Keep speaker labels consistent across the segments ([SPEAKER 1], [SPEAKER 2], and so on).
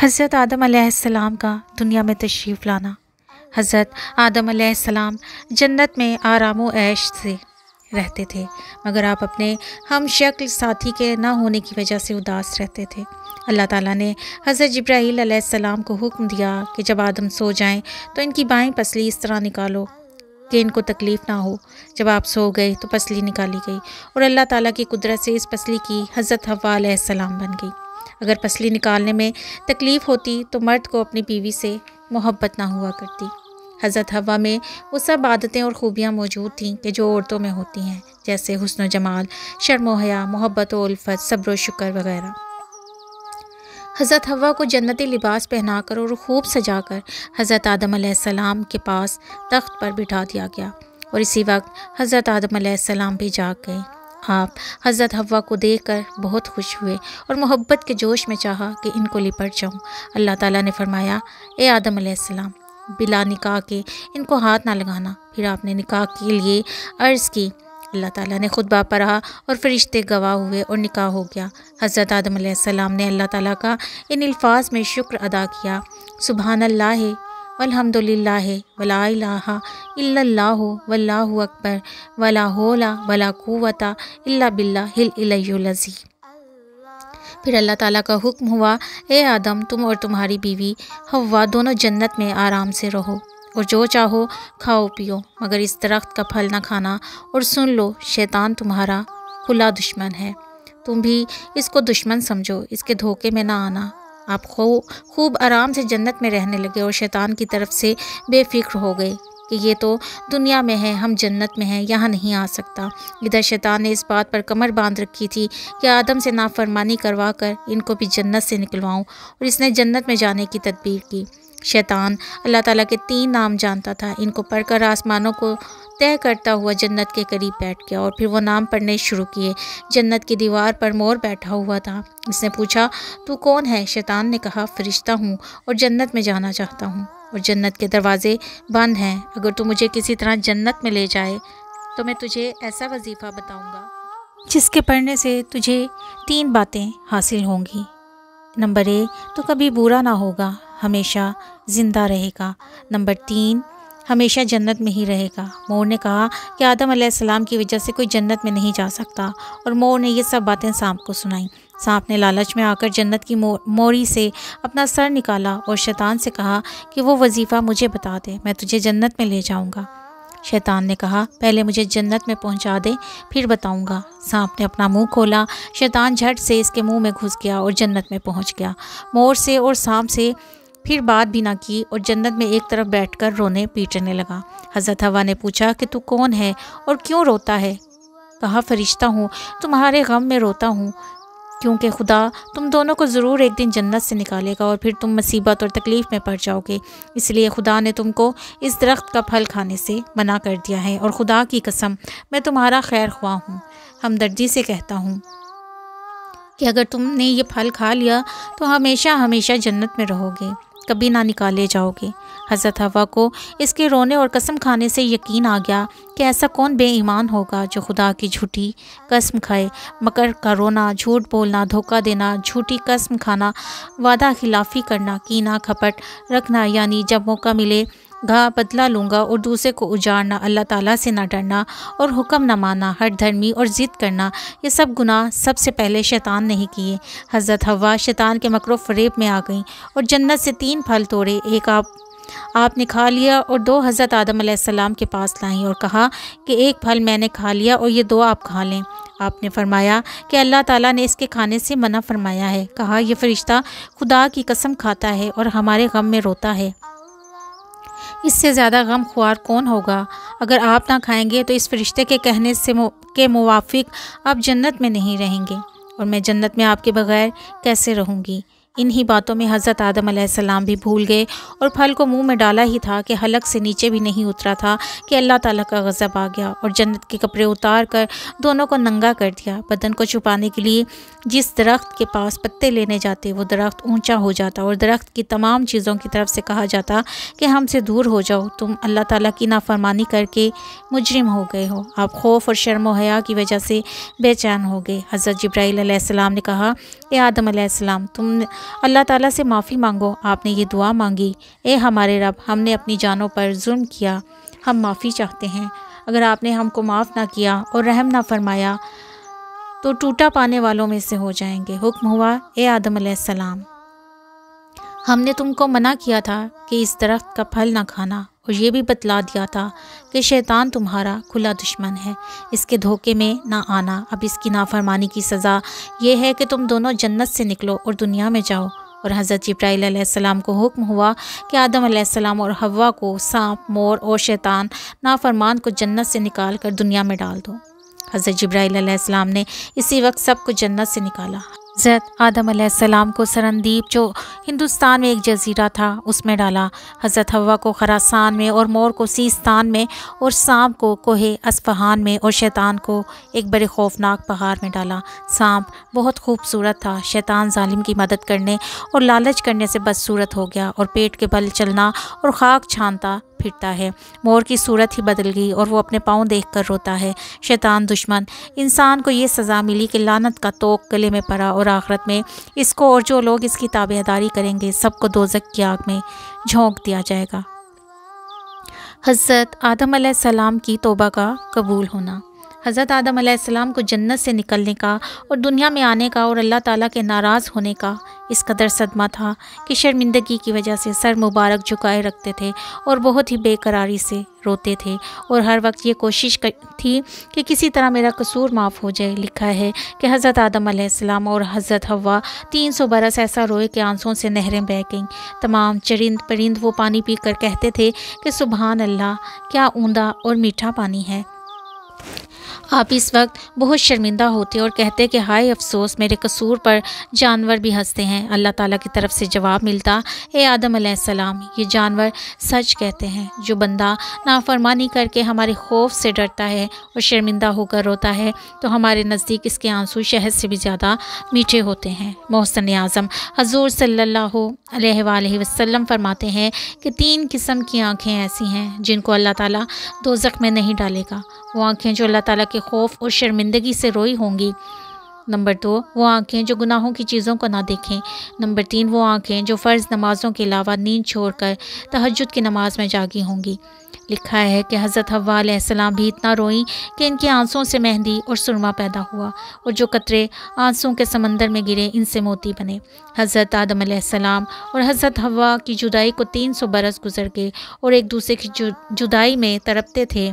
[SPEAKER 1] हज़रत आदम आसमाम का दुनिया में तशरीफ़ लाना हज़रत आदम आसमाम जन्नत में आराम ऐश से रहते थे मगर आप अपने हम शक्ल साथी के ना होने की वजह से उदास रहते थे अल्लाह ताला ने हज़रत जब्राहील को हुक्म दिया कि जब आदम सो जाएं तो इनकी बाएं पसली इस तरह निकालो कि इनको तकलीफ़ ना हो जब आप सो गए तो पसली निकाली गई और अल्लाह ताला की कुदरत से इस पसली की हज़रत हवा सलाम बन गई अगर पसली निकालने में तकलीफ़ होती तो मर्द को अपनी बीवी से मोहब्बत ना हुआ करती हज़रत हवा में वो सब आदतें और ख़ूबियाँ मौजूद थीं कि जो औरतों में होती हैं जैसे हसन जमाल शर्मोहया मोहब्बत उल्फत सब्र शुक्र वगैरह हज़रत हवा को जन्नती लिबास पहना कर और खूब सजा कर हज़रत आदम सलाम के पास तख्त पर बिठा दिया गया और इसी वक्त हज़रत आदम सलाम भी जाग गए आप हज़रत हवा को देखकर बहुत खुश हुए और मोहब्बत के जोश में चाहा कि इनको लिपट जाऊँ अल्लाह ताला ने फरमाया ए आदम आसमाम बिला निकाह के इनको हाथ ना लगाना फिर आपने निकाह के लिए अर्ज़ की अल्लाह ताला ने खुतबा पढ़ा और और फरिश्ते गवाह हुए और निकाह हो गया हज़रत आदम ने अल्लाह ताला का इन अल्फाज में शुक्र अदा किया सुबहान अलहमदिल्ला वला अल्लाह वल्लाह अकबर वला होला वला कुवता इल्ला बिल्ला हिल इलाजी फिर अल्लाह ताला का हुक्म हुआ ए आदम तुम और तुम्हारी बीवी हवा दोनों जन्नत में आराम से रहो और जो चाहो खाओ पियो मगर इस दरख्त का फल ना खाना और सुन लो शैतान तुम्हारा खुला दुश्मन है तुम भी इसको दुश्मन समझो इसके धोखे में ना आना आप खूब खूब आराम से जन्नत में रहने लगे और शैतान की तरफ से बेफिक्र हो गए कि ये तो दुनिया में है हम जन्नत में हैं यहाँ नहीं आ सकता इधर शैतान ने इस बात पर कमर बांध रखी थी कि आदम से नाफरमानी करवा कर इनको भी जन्नत से निकलवाऊँ और इसने जन्नत में जाने की तदबीर की शैतान अल्लाह ताला के तीन नाम जानता था इनको पढ़कर आसमानों को तय करता हुआ जन्नत के करीब बैठ गया और फिर वो नाम पढ़ने शुरू किए जन्नत की दीवार पर मोर बैठा हुआ था इसने पूछा तू कौन है शैतान ने कहा फरिश्ता हूँ और जन्नत में जाना चाहता हूँ और जन्नत के दरवाजे बंद हैं अगर तू मुझे किसी तरह जन्नत में ले जाए तो मैं तुझे ऐसा वजीफ़ा बताऊँगा जिसके पढ़ने से तुझे तीन बातें हासिल होंगी नंबर एक तो कभी बुरा ना होगा हमेशा ज़िंदा रहेगा नंबर तीन हमेशा जन्नत में ही रहेगा मोर ने कहा कि आदम आसमाम की वजह से कोई जन्नत में नहीं जा सकता और मोर ने ये सब बातें सांप को सुनाई सांप ने लालच में आकर जन्नत की मोरी से अपना सर निकाला और शैतान से कहा कि वो वजीफ़ा मुझे बता दे मैं तुझे जन्नत में ले जाऊँगा शैतान ने कहा पहले मुझे जन्नत में पहुंचा दे फिर बताऊंगा सांप ने अपना मुंह खोला शैतान झट से इसके मुंह में घुस गया और जन्नत में पहुंच गया मोर से और सांप से फिर बात भी ना की और जन्नत में एक तरफ बैठकर रोने पीटने लगा हज़रत हवा ने पूछा कि तू कौन है और क्यों रोता है कहा फरिश्ता हूँ तुम्हारे गम में रोता हूँ क्योंकि खुदा तुम दोनों को ज़रूर एक दिन जन्नत से निकालेगा और फिर तुम मुसीबत और तकलीफ़ में पड़ जाओगे इसलिए खुदा ने तुमको इस दरख्त का फल खाने से मना कर दिया है और खुदा की कसम मैं तुम्हारा खैर ख्वा हूँ हमदर्दी से कहता हूँ कि अगर तुमने ये फल खा लिया तो हमेशा हमेशा जन्नत में रहोगे कभी ना निकाले जाओगे हज़रत हवा को इसके रोने और कसम खाने से यकीन आ गया कि ऐसा कौन बेईमान होगा जो खुदा की झूठी कसम खाए मकर का रोना झूठ बोलना धोखा देना झूठी कसम खाना वादा खिलाफ़ी करना कीना खपट रखना यानी जब मौका मिले घा बदला लूँगा और दूसरे को उजाड़ना अल्लाह ताला से ना डरना और हुक्म न माना हर धर्मी और ज़िद करना ये सब गुनाह सबसे पहले शैतान ने ही किए हज़रत हवा शैतान के मकर फरेब में आ गई और जन्नत से तीन फल तोड़े एक आप आपने खा लिया और दो हज़रत आदम आसमाम के पास लाई और कहा कि एक फल मैंने खा लिया और ये दो आप खा लें आपने फरमाया कि अल्लाह ताला ने इसके खाने से मना फरमाया है कहा यह फ़रिश्ता खुदा की कसम खाता है और हमारे गम में रोता है इससे ज़्यादा गम खुआर कौन होगा अगर आप ना खाएंगे तो इस फरिश्ते के कहने से मु, के मुवाफिक आप जन्नत में नहीं रहेंगे और मैं जन्नत में आपके बगैर कैसे रहूँगी इन्हीं बातों में हज़रत आदम सलाम भी भूल गए और फल को मुंह में डाला ही था कि हलक से नीचे भी नहीं उतरा था कि अल्लाह ताला का गज़ब आ गया और जन्नत के कपड़े उतार कर दोनों को नंगा कर दिया बदन को छुपाने के लिए जिस दरख्त के पास पत्ते लेने जाते वो दरख्त ऊंचा हो जाता और दरख्त की तमाम चीज़ों की तरफ से कहा जाता कि हमसे दूर हो जाओ तुम अल्लाह ताली की नाफरमानी करके मुजरम हो गए हो आप खौफ और शर्मोहया की वजह से बेचैन हो गए हज़रत जब्राईसम ने कहा ए आदम तुम अल्लाह ताला से माफ़ी मांगो आपने ये दुआ मांगी ए हमारे रब हमने अपनी जानों पर जुर्म किया हम माफ़ी चाहते हैं अगर आपने हमको माफ़ ना किया और रहम ना फरमाया तो टूटा पाने वालों में से हो जाएंगे हुक्म हुआ ए आदम सलाम हमने तुमको मना किया था कि इस दरख्त का फल ना खाना और ये भी बतला दिया था कि शैतान तुम्हारा खुला दुश्मन है इसके धोखे में ना आना अब इसकी नाफरमानी की सज़ा यह है कि तुम दोनों जन्नत से निकलो और दुनिया में जाओ और हज़रत जब्राईसम को हुक्म हुआ कि आदम और हवा को सांप मोर और शैतान नाफरमान को जन्नत से निकाल कर दुनिया में डाल दो हज़रत जब्राईसम ने इसी वक्त सबको जन्नत से निकाला हज़रत आदम सलाम को सरनदीप जो हिंदुस्तान में एक जजीरा था उसमें डाला हज़रत हवा को खरासान में और मोर को सीस्तान में और सांप को कोहे असफहान में और शैतान को एक बड़े खौफनाक पहाड़ में डाला सांप बहुत खूबसूरत था शैतान ालिम की मदद करने और लालच करने से बदसूरत हो गया और पेट के बल चलना और खाक छानता फिरता है मोर की सूरत ही बदल गई और वो अपने पाँव देख कर रोता है शैतान दुश्मन इंसान को ये सज़ा मिली कि लानत का तोक गले में पड़ा और आखरत में इसको और जो लोग इसकी ताबेदारी करेंगे सबको दोजक की आग में झोंक दिया जाएगा हज़रत आदम सलाम की तोबा का कबूल होना हज़रत आदम को जन्नत से निकलने का और दुनिया में आने का और अल्लाह ताला के नाराज़ होने का इस कदर सदमा था कि शर्मिंदगी की वजह से सर मुबारक झुकाए रखते थे और बहुत ही बेकरारी से रोते थे और हर वक्त ये कोशिश कर थी कि किसी तरह मेरा कसूर माफ़ हो जाए लिखा है कि हज़रत आदम आदम्सम और हज़रत हवा तीन सौ बरस ऐसा रोए कि आंसुओं से नहरें बह गईं तमाम चरिंद परिंद वो पानी पीकर कहते थे कि सुबहान अल्लाह क्या ऊंधा और मीठा पानी है आप इस वक्त बहुत शर्मिंदा होते और कहते कि हाय अफसोस मेरे कसूर पर जानवर भी हंसते हैं अल्लाह ताला की तरफ से जवाब मिलता ए आदम सलाम ये जानवर सच कहते हैं जो बंदा नाफरमानी करके हमारे खौफ से डरता है और शर्मिंदा होकर रोता है तो हमारे नज़दीक इसके आंसू शहद से भी ज़्यादा मीठे होते हैं मोहसन आज़म हजूर सल्ला वसम फरमाते हैं कि तीन किस्म की आँखें ऐसी हैं जिनको अल्लाह ताला दोजख में नहीं डालेगा वो आँखें जो अल्लाह ताला के खौफ और शर्मिंदगी से रोई होंगी नंबर दो वो आँखें जो गुनाहों की चीज़ों को ना देखें नंबर तीन वो आँखें जो फ़र्ज़ नमाज़ों के अलावा नींद छोड़कर तहजद की नमाज में जागी होंगी लिखा है कि हज़रत हवाम भी इतना रोई कि इनके आंसुओं से मेहंदी और सुरमा पैदा हुआ और जो कतरे आंसुओं के समंदर में गिरे इनसे मोती बने हज़रत आदम आदम्सम और हज़रत हवा की जुदाई को तीन सौ बरस गुजर गए और एक दूसरे की जुदाई में तरपते थे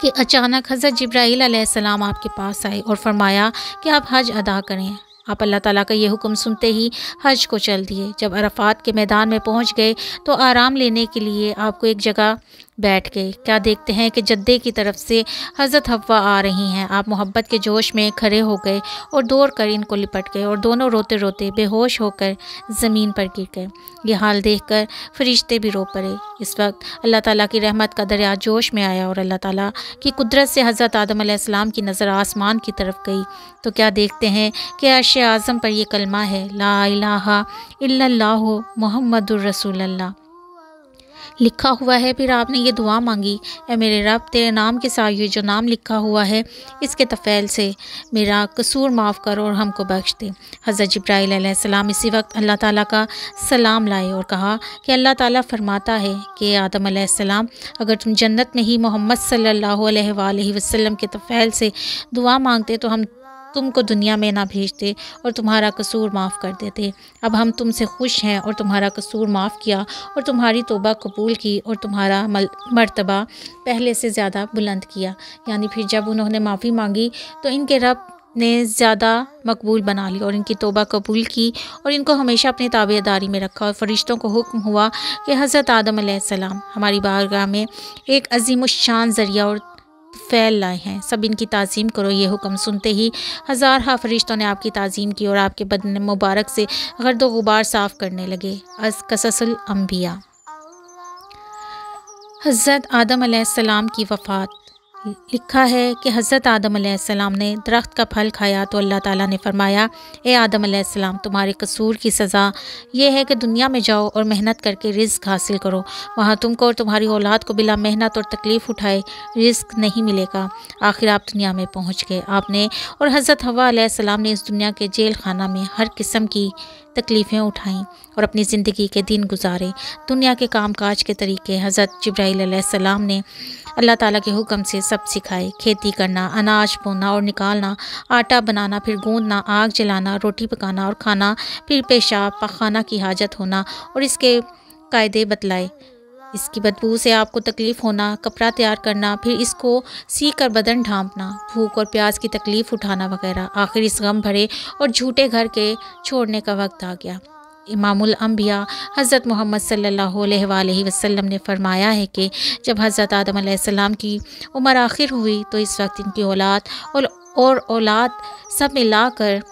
[SPEAKER 1] कि अचानक हज़रत जब्राईल आसमाम आपके पास आए और फरमाया कि आप हज अदा करें आप अल्लाह ताला का ये हुक्म सुनते ही हज को चल दिए जब अरफात के मैदान में पहुंच गए तो आराम लेने के लिए आपको एक जगह बैठ गए क्या देखते हैं कि जद्दे की तरफ से हज़रत हवा आ रही हैं आप मोहब्बत के जोश में खड़े हो गए और दौड़ कर इनको लिपट गए और दोनों रोते रोते बेहोश होकर ज़मीन पर गिर गए ये हाल देखकर फरिश्ते भी रो पड़े इस वक्त अल्लाह ताला की रहमत का दरिया जोश में आया और अल्लाह ताला की कुदरत से हज़रत आदम आसमाम की नज़र आसमान की तरफ गई तो क्या देखते हैं कि अर्श आज़म पर यह कलमा है ला इलाहा इल्लल्लाहु मोहम्मद रसूलल्लाह लिखा हुआ है फिर आपने ये दुआ मांगी ए मेरे रब तेरे नाम के साथ ये जो नाम लिखा हुआ है इसके तफ़ैल से मेरा कसूर माफ़ करो और हमको बख्श दे हज़रत जब्राईसम इसी वक्त अल्लाह ताला का सलाम लाए और कहा कि अल्लाह ताला फरमाता है कि आदम आदम अगर तुम जन्नत में ही मोहम्मद सल्लल्लाहु अलैहि वसल्लम के तफ़ैल से दुआ मांगते तो हम तुमको दुनिया में ना भेजते और तुम्हारा कसूर माफ़ कर देते अब हम तुमसे खुश हैं और तुम्हारा कसूर माफ़ किया और तुम्हारी तोबा कबूल की और तुम्हारा मरतबा पहले से ज़्यादा बुलंद किया यानी फिर जब उन्होंने माफ़ी मांगी तो इनके रब ने ज़्यादा मकबूल बना लिया और इनकी तोबा कबूल की और इनको हमेशा अपनी ताबेदारी में रखा और फरिश्तों को हुक्म हुआ कि हज़रत आदम सलाम हमारी बारगाह में एक अजीम शान ज़रिया और फ़ैल लाए हैं सब इनकी तज़ीम करो ये हुक्म सुनते ही हज़ार हाफ फरिश्तों ने आपकी तज़ीम की और आपके बदन मुबारक से गर्द गुबार साफ़ करने लगे अज कससल अम्बिया हज़रत आदम की वफ़ात लिखा है कि हज़रत आदम आसमाम ने दरख्त का फल खाया तो अल्लाह ताला ने फरमाया ए आदम आसमाम तुम्हारे कसूर की सज़ा यह है कि दुनिया में जाओ और मेहनत करके रिस्क हासिल करो वहाँ तुमको और तुम्हारी औलाद को बिला मेहनत और तकलीफ़ उठाए रिस्क नहीं मिलेगा आखिर आप दुनिया में पहुँच गए आपने और हज़रत हवा ने इस दुनिया के जेल खाना में हर किस्म की तकलीफ़ें उठाईं और अपनी ज़िंदगी के दिन गुजारे दुनिया के काम के तरीके हज़रत जब्राईसम ने अल्लाह ताली के हुक्म से सब सब सिखाए खेती करना अनाज बोना और निकालना आटा बनाना फिर गूंदना आग जलाना रोटी पकाना और खाना फिर पेशाब पखाना की हाजत होना और इसके कायदे बतलाए इसकी बदबू से आपको तकलीफ़ होना कपड़ा तैयार करना फिर इसको सी कर बदन ढांपना भूख और प्यास की तकलीफ़ उठाना वगैरह आखिर इस गम भरे और झूठे घर के छोड़ने का वक्त आ गया इमामुल अम्बिया हज़रत मोहम्मद सल्ला वसम ने फरमाया है कि जब हज़रत आदम आसमाम की उम्र आखिर हुई तो इस वक्त इनकी औलाद और और औलाद सब मिलाकर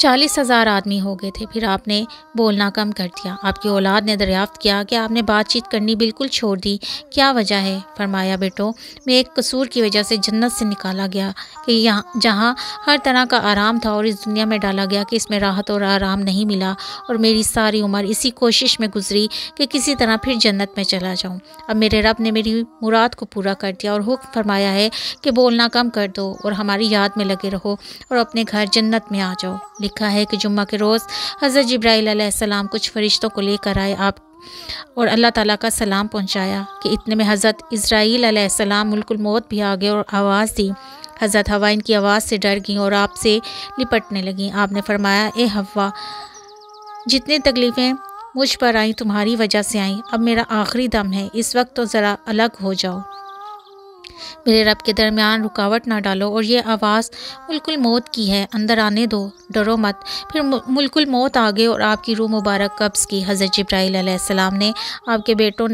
[SPEAKER 1] चालीस हज़ार आदमी हो गए थे फिर आपने बोलना कम कर दिया आपकी औलाद ने दरियाफ़्त किया कि आपने बातचीत करनी बिल्कुल छोड़ दी क्या वजह है फरमाया बेटो मैं एक कसूर की वजह से जन्नत से निकाला गया कि यहाँ जहाँ हर तरह का आराम था और इस दुनिया में डाला गया कि इसमें राहत और आराम नहीं मिला और मेरी सारी उम्र इसी कोशिश में गुजरी कि किसी तरह फिर जन्नत में चला जाऊँ अब मेरे रब ने मेरी मुराद को पूरा कर दिया और हुक्म फरमाया है कि बोलना कम कर दो और हमारी याद में लगे रहो और अपने घर जन्नत में आ जाओ लिखा है कि जुम्मा के रोज़ हज़रत जब्राईसम कुछ फरिश्तों को लेकर आए आप और अल्लाह ताला का सलाम पहुंचाया कि इतने में हज़रत इसराइल सलाम मुल्कुल मौत भी आ गए और आवाज़ दी हज़रत हवा इनकी आवाज़ से डर गई और आपसे निपटने लगी आपने फरमाया ए हवा जितनी तकलीफ़ें मुझ पर आई तुम्हारी वजह से आई अब मेरा आखिरी दम है इस वक्त तो ज़रा अलग हो जाओ मेरे रब के दरमियान रुकावट ना डालो और ये आवाज़ मुल्कुल मौत की है अंदर आने दो डरो मत फिर मुल्कुल मौत आ गए और आपकी रूह मुबारक कब्ज़ की हज़रत जब्राईसम ने आपके बेटों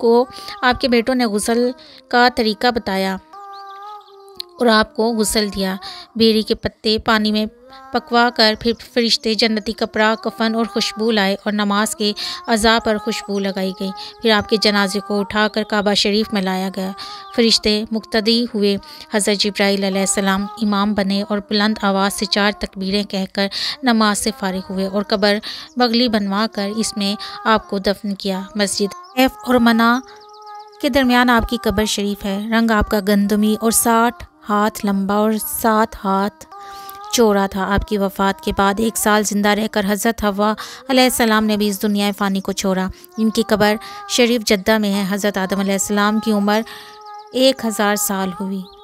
[SPEAKER 1] को आपके बेटों ने गसल का तरीका बताया और आपको गुसल दिया बेरी के पत्ते पानी में पकवा कर फिर फरिश्ते जन्नती कपड़ा कफन और खुशबू लाए और नमाज के अज़ा पर खुशबू लगाई गई फिर आपके जनाजे को उठाकर काबा शरीफ में लाया गया फरिश्ते मुक्तदी हुए हज़रत जब्राईसम इमाम बने और बुलंद आवाज़ से चार तकबीरें कहकर नमाज से फारिग हुए और क़बर बगली बनवा कर इसमें आपको दफन किया मस्जिद एफ और मना के दरमियान आपकी कबर शरीफ है रंग आपका गंदमी और साठ हाथ लंबा और सात हाथ चोरा था आपकी वफ़ात के बाद एक साल ज़िंदा रहकर हज़रत हवा सलाम ने भी इस दुनिया फ़ानी को छोड़ा इनकी कबर शरीफ जद्दा में है हज़रत आदम सलाम की उम्र एक हज़ार साल हुई